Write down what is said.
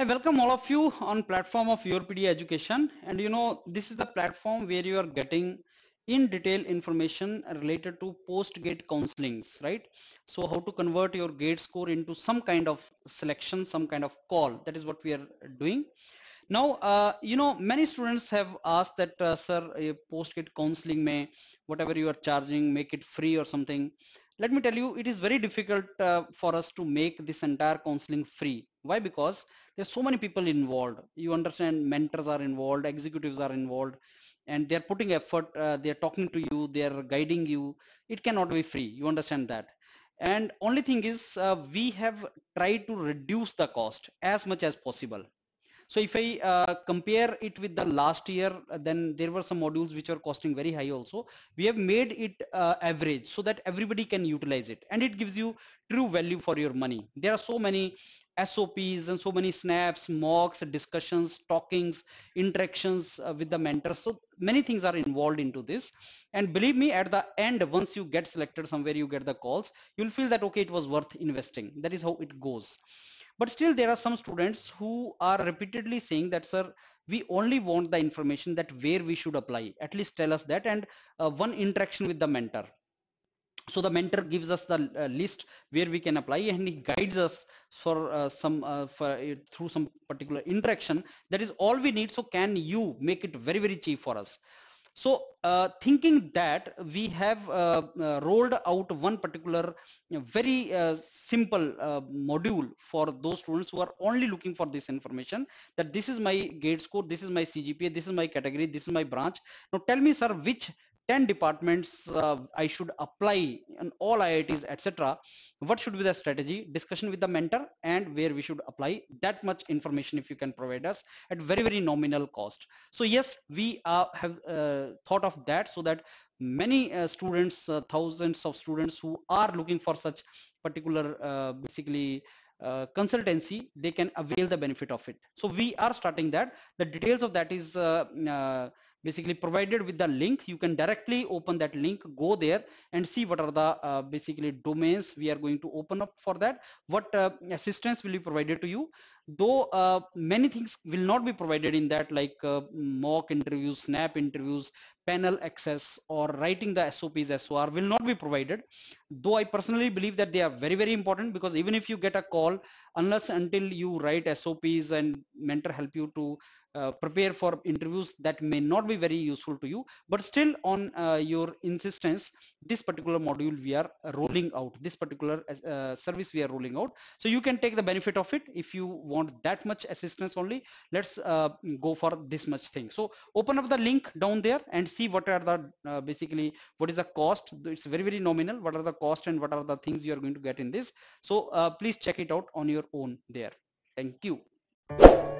I welcome all of you on platform of PD Education and you know this is the platform where you are getting in detail information related to post-gate counselings, right? So how to convert your gate score into some kind of selection, some kind of call. That is what we are doing. Now, uh, you know, many students have asked that, uh, sir, post-gate counseling may, whatever you are charging, make it free or something. Let me tell you, it is very difficult uh, for us to make this entire counseling free why? Because there's so many people involved. You understand mentors are involved, executives are involved and they're putting effort. Uh, they're talking to you, they're guiding you. It cannot be free. You understand that. And only thing is uh, we have tried to reduce the cost as much as possible. So if I uh, compare it with the last year, then there were some modules which were costing very high also. We have made it uh, average so that everybody can utilize it and it gives you true value for your money. There are so many SOPs and so many snaps, mocks, discussions, talkings, interactions uh, with the mentor. So many things are involved into this. And believe me, at the end, once you get selected somewhere, you get the calls, you'll feel that, okay, it was worth investing. That is how it goes. But still there are some students who are repeatedly saying that, sir, we only want the information that where we should apply. At least tell us that and uh, one interaction with the mentor so the mentor gives us the uh, list where we can apply and he guides us for uh, some uh, for uh, through some particular interaction that is all we need so can you make it very very cheap for us so uh, thinking that we have uh, rolled out one particular you know, very simple module for those students who are only looking for this information that this is my gate score this is my cgpa this is my category this is my branch now tell me sir which 10 departments uh, I should apply in all IITs, etc. What should be the strategy? Discussion with the mentor and where we should apply that much information if you can provide us at very, very nominal cost. So yes, we uh, have uh, thought of that so that many uh, students, uh, thousands of students who are looking for such particular uh, basically uh, consultancy they can avail the benefit of it so we are starting that the details of that is uh, uh, basically provided with the link you can directly open that link go there and see what are the uh, basically domains we are going to open up for that what uh, assistance will be provided to you though uh, many things will not be provided in that like uh, mock interviews, snap interviews, panel access or writing the SOPs SOR will not be provided. Though I personally believe that they are very, very important because even if you get a call, unless until you write SOPs and mentor help you to uh, prepare for interviews that may not be very useful to you, but still on uh, your insistence, this particular module we are rolling out, this particular uh, service we are rolling out. So you can take the benefit of it if you want want that much assistance only let's uh, go for this much thing so open up the link down there and see what are the uh, basically what is the cost it's very very nominal what are the cost and what are the things you are going to get in this so uh, please check it out on your own there thank you